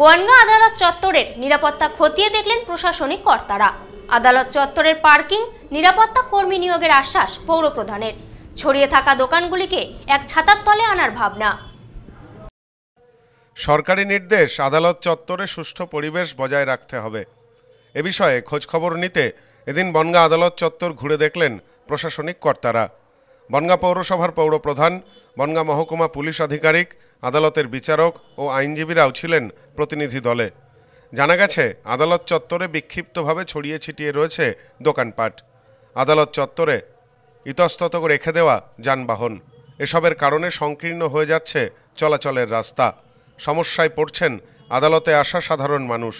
বনগাঁ আদালত চত্বরের নিরাপত্তা খতিয়ে দেখলেন প্রশাসনিক কর্তারা আদালত চত্বরের পার্কিং নিরাপত্তা কর্মী নিয়োগের আশ্বাস পৌর প্রধানের ছড়িয়ে থাকা দোকানগুলিকে এক ছাতার তলে আনার ভাবনা সরকারি নির্দেশ আদালত চত্বরে সুষ্ঠু পরিবেশ বজায় রাখতে হবে এ বিষয়ে খোঁজখবর নিতে এদিন বনগাঁ আদালত চত্বর ঘুরে দেখলেন প্রশাসনিক কর্তারা বনগা পৌরসভার পৌর প্রধান বনগা মহকুমা পুলিশ আধিকারিক আদালতের বিচারক ও আইনজীবীরাও ছিলেন প্রতিনিধি দলে জানা গেছে আদালত চত্বরে বিক্ষিপ্তভাবে ছড়িয়ে ছিটিয়ে রয়েছে দোকানপাট আদালত চত্বরে ইতস্তত রেখে দেওয়া যানবাহন এসবের কারণে সংকীর্ণ হয়ে যাচ্ছে চলাচলের রাস্তা সমস্যায় পড়ছেন আদালতে আসা সাধারণ মানুষ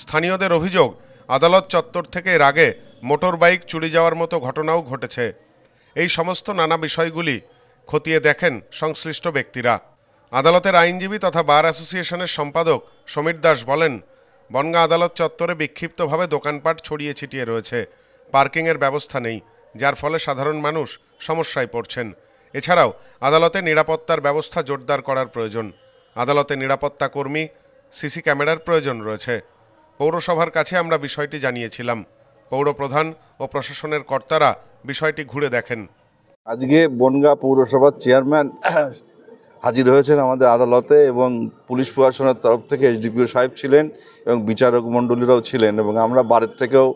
স্থানীয়দের অভিযোগ আদালত চত্বর থেকে এর আগে মোটর বাইক চুরি যাওয়ার মতো ঘটনাও ঘটেছে এই সমস্ত নানা বিষয়গুলি খতিয়ে দেখেন সংশ্লিষ্ট ব্যক্তিরা আদালতের আইনজীবী তথা বার অ্যাসোসিয়েশনের সম্পাদক সমীর দাস বলেন বনগা আদালত চত্বরে বিক্ষিপ্তভাবে দোকানপাট ছড়িয়ে ছিটিয়ে রয়েছে পার্কিংয়ের ব্যবস্থা নেই যার ফলে সাধারণ মানুষ সমস্যায় পড়ছেন এছাড়াও আদালতে নিরাপত্তার ব্যবস্থা জোরদার করার প্রয়োজন আদালতে নিরাপত্তা কর্মী সিসি ক্যামেরার প্রয়োজন রয়েছে পৌরসভার কাছে আমরা বিষয়টি জানিয়েছিলাম পৌরপ্রধান ও প্রশাসনের কর্তারা বিষয়টি ঘুরে দেখেন আজকে বনগা পৌরসভার চেয়ারম্যান হাজির হয়েছেন আমাদের আদালতে এবং পুলিশ প্রশাসনের তরফ থেকে এসডিপিও সাহেব ছিলেন এবং বিচারক মণ্ডলীরাও ছিলেন এবং আমরা বাড়ির থেকেও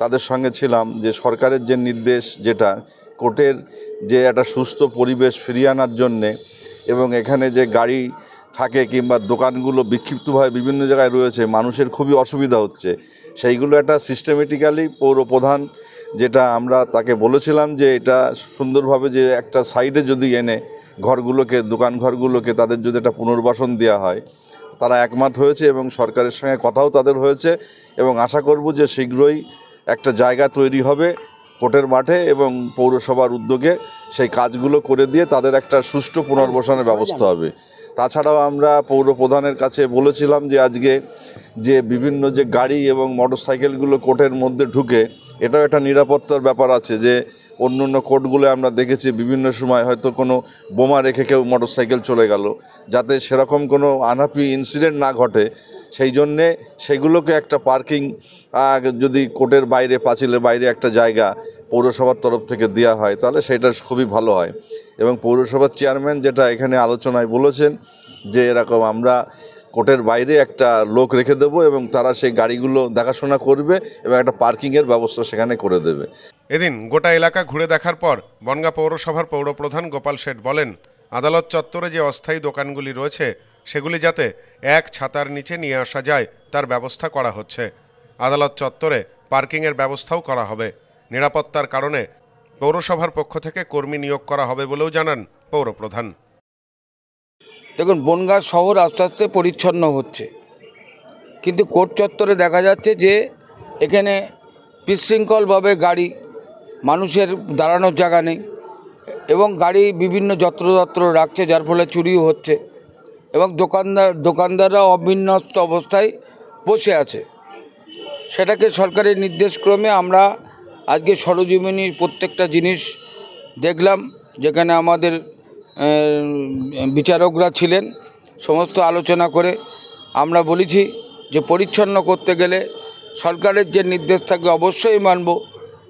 তাদের সঙ্গে ছিলাম যে সরকারের যে নির্দেশ যেটা কোর্টের যে একটা সুস্থ পরিবেশ ফিরিয়ে আনার জন্যে এবং এখানে যে গাড়ি থাকে কিংবা দোকানগুলো বিক্ষিপ্তভাবে বিভিন্ন জায়গায় রয়েছে মানুষের খুবই অসুবিধা হচ্ছে সেইগুলো একটা সিস্টেমেটিক্যালি পৌর প্রধান যেটা আমরা তাকে বলেছিলাম যে এটা সুন্দরভাবে যে একটা সাইডে যদি এনে ঘরগুলোকে দোকান ঘরগুলোকে তাদের যদি একটা পুনর্বাসন দেওয়া হয় তারা একমত হয়েছে এবং সরকারের সঙ্গে কথাও তাদের হয়েছে এবং আশা করব যে শীঘ্রই একটা জায়গা তৈরি হবে কোর্টের মাঠে এবং পৌরসভার উদ্যোগে সেই কাজগুলো করে দিয়ে তাদের একটা সুষ্ঠু পুনর্বাসনের ব্যবস্থা হবে তাছাড়াও আমরা পৌর প্রধানের কাছে বলেছিলাম যে আজকে যে বিভিন্ন যে গাড়ি এবং মোটর সাইকেলগুলো কোর্টের মধ্যে ঢুকে এটাও একটা নিরাপত্তার ব্যাপার আছে যে অন্য অন্য কোর্টগুলো আমরা দেখেছি বিভিন্ন সময় হয়তো কোনো বোমা রেখে কেউ মোটর সাইকেল চলে গেল যাতে সেরকম কোনো আনহাপি ইনসিডেন্ট না ঘটে সেই জন্যে সেগুলোকে একটা পার্কিং যদি কোর্টের বাইরে পাঁচিলের বাইরে একটা জায়গা পৌরসভার তরফ থেকে দেওয়া হয় তাহলে সেটা খুবই ভালো হয় এবং পৌরসভার চেয়ারম্যান যেটা এখানে আলোচনায় বলেছেন যে এরকম আমরা কোর্টের বাইরে একটা লোক রেখে দেবো এবং তারা সেই গাড়িগুলো দেখাশোনা করবে এবং একটা পার্কিংয়ের ব্যবস্থা সেখানে করে দেবে এদিন গোটা এলাকা ঘুরে দেখার পর বনগা পৌরসভার পৌরপ্রধান গোপাল শেঠ বলেন আদালত চত্বরে যে অস্থায়ী দোকানগুলি রয়েছে সেগুলি যাতে এক ছাতার নিচে নিয়ে আসা যায় তার ব্যবস্থা করা হচ্ছে আদালত চত্বরে পার্কিংয়ের ব্যবস্থাও করা হবে নিরাপত্তার কারণে পৌরসভার পক্ষ থেকে কর্মী নিয়োগ করা হবে বলেও জানান পৌরপ্রধান দেখুন বনগাঁ শহর আস্তে আস্তে পরিচ্ছন্ন হচ্ছে কিন্তু কোর্ট চত্বরে দেখা যাচ্ছে যে এখানে বিশৃঙ্খলভাবে গাড়ি মানুষের দাঁড়ানোর জায়গা নেই এবং গাড়ি বিভিন্ন যত্রতত্র রাখছে যার ফলে চুরিও হচ্ছে এবং দোকানদার দোকানদাররা অবিন্যস্ত অবস্থায় বসে আছে সেটাকে সরকারের নির্দেশক্রমে আমরা আজকে সরজমিনির প্রত্যেকটা জিনিস দেখলাম যেখানে আমাদের বিচারকরা ছিলেন সমস্ত আলোচনা করে আমরা বলেছি যে পরিচ্ছন্ন করতে গেলে সরকারের যে নির্দেশ থাকবে অবশ্যই মানব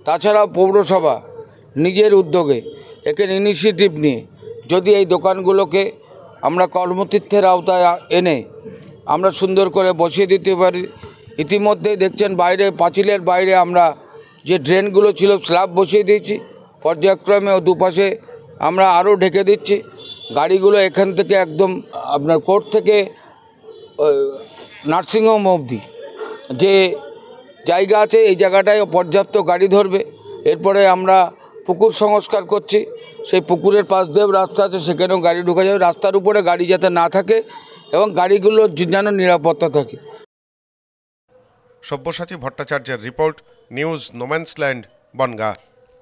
তাছাড়া পৌরসভা নিজের উদ্যোগে একে ইনিশিয়েটিভ নিয়ে যদি এই দোকানগুলোকে আমরা কর্মতীর্থের আওতায় এনে আমরা সুন্দর করে বসিয়ে দিতে পারি ইতিমধ্যেই দেখছেন বাইরে পাঁচিলের বাইরে আমরা যে ড্রেনগুলো ছিল স্ল্যাব বসিয়ে দিয়েছি পর্যায়ক্রমে ও দুপাশে আমরা আরও ঢেকে দিচ্ছি গাড়িগুলো এখান থেকে একদম আপনার কোর্ট থেকে নার্সিংহোম অবধি যে জায়গা আছে এই জায়গাটায় পর্যাপ্ত গাড়ি ধরবে এরপরে আমরা পুকুর সংস্কার করছি সেই পুকুরের পাশ দিয়ে রাস্তা আছে সেখানেও গাড়ি ঢুকে যাবে রাস্তার উপরে গাড়ি যাতে না থাকে এবং গাড়িগুলোর যেন নিরাপত্তা থাকে সব্যসাচী ভট্টাচার্যের রিপোর্ট न्यूज़ नोमैंसलैंड बनगा